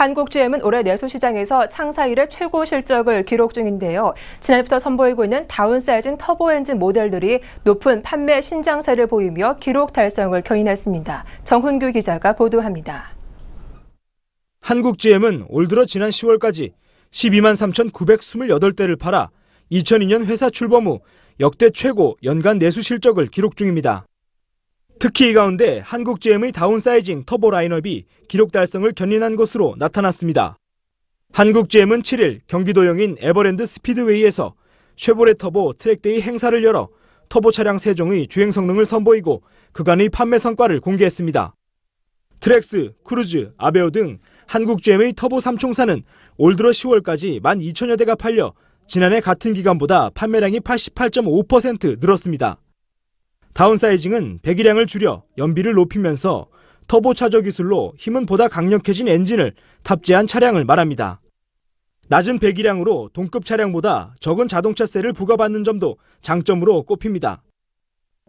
한국GM은 올해 내수시장에서 창사 이래 최고 실적을 기록 중인데요. 지난해부터 선보이고 있는 다운사이징 터보 엔진 모델들이 높은 판매 신장세를 보이며 기록 달성을 견인했습니다. 정훈규 기자가 보도합니다. 한국GM은 올 들어 지난 10월까지 12만 3,928대를 팔아 2002년 회사 출범 후 역대 최고 연간 내수 실적을 기록 중입니다. 특히 이 가운데 한국 GM의 다운사이징 터보 라인업이 기록 달성을 견인한 것으로 나타났습니다. 한국 GM은 7일 경기도형인 에버랜드 스피드웨이에서 쉐보레 터보 트랙데이 행사를 열어 터보 차량 3종의 주행 성능을 선보이고 그간의 판매 성과를 공개했습니다. 트렉스, 크루즈, 아베오 등 한국 GM의 터보 3총사는 올 들어 10월까지 12,000여 대가 팔려 지난해 같은 기간보다 판매량이 88.5% 늘었습니다. 다운사이징은 배기량을 줄여 연비를 높이면서 터보차저 기술로 힘은 보다 강력해진 엔진을 탑재한 차량을 말합니다. 낮은 배기량으로 동급 차량보다 적은 자동차세를 부과받는 점도 장점으로 꼽힙니다.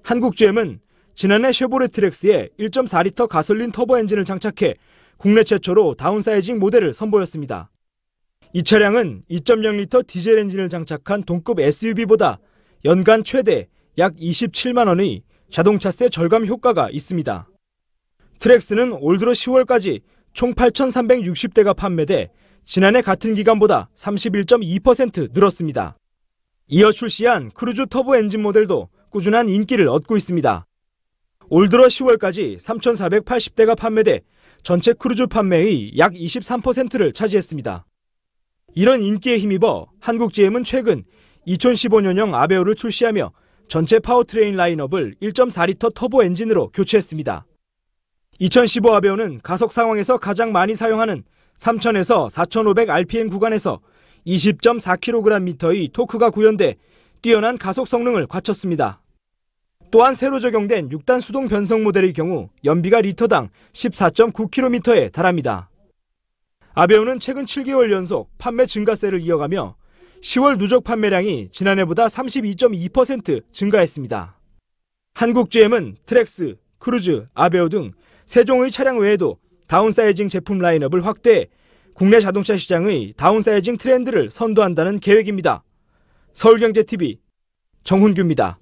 한국GM은 지난해 쉐보레 트렉스에 1.4리터 가솔린 터보 엔진을 장착해 국내 최초로 다운사이징 모델을 선보였습니다. 이 차량은 2.0리터 디젤 엔진을 장착한 동급 SUV보다 연간 최대 약 27만 원의 자동차세 절감 효과가 있습니다. 트렉스는 올 들어 10월까지 총 8,360대가 판매돼 지난해 같은 기간보다 31.2% 늘었습니다. 이어 출시한 크루즈 터보 엔진 모델도 꾸준한 인기를 얻고 있습니다. 올 들어 10월까지 3,480대가 판매돼 전체 크루즈 판매의 약 23%를 차지했습니다. 이런 인기에 힘입어 한국 GM은 최근 2015년형 아베오를 출시하며 전체 파워트레인 라인업을 1.4리터 터보 엔진으로 교체했습니다. 2015 아베오는 가속 상황에서 가장 많이 사용하는 3000에서 4500rpm 구간에서 20.4kgm의 토크가 구현돼 뛰어난 가속 성능을 갖췄습니다. 또한 새로 적용된 6단 수동 변속 모델의 경우 연비가 리터당 14.9km에 달합니다. 아베오는 최근 7개월 연속 판매 증가세를 이어가며 10월 누적 판매량이 지난해보다 32.2% 증가했습니다. 한국 GM은 트렉스, 크루즈, 아베오 등 세종의 차량 외에도 다운사이징 제품 라인업을 확대해 국내 자동차 시장의 다운사이징 트렌드를 선도한다는 계획입니다. 서울경제TV 정훈규입니다.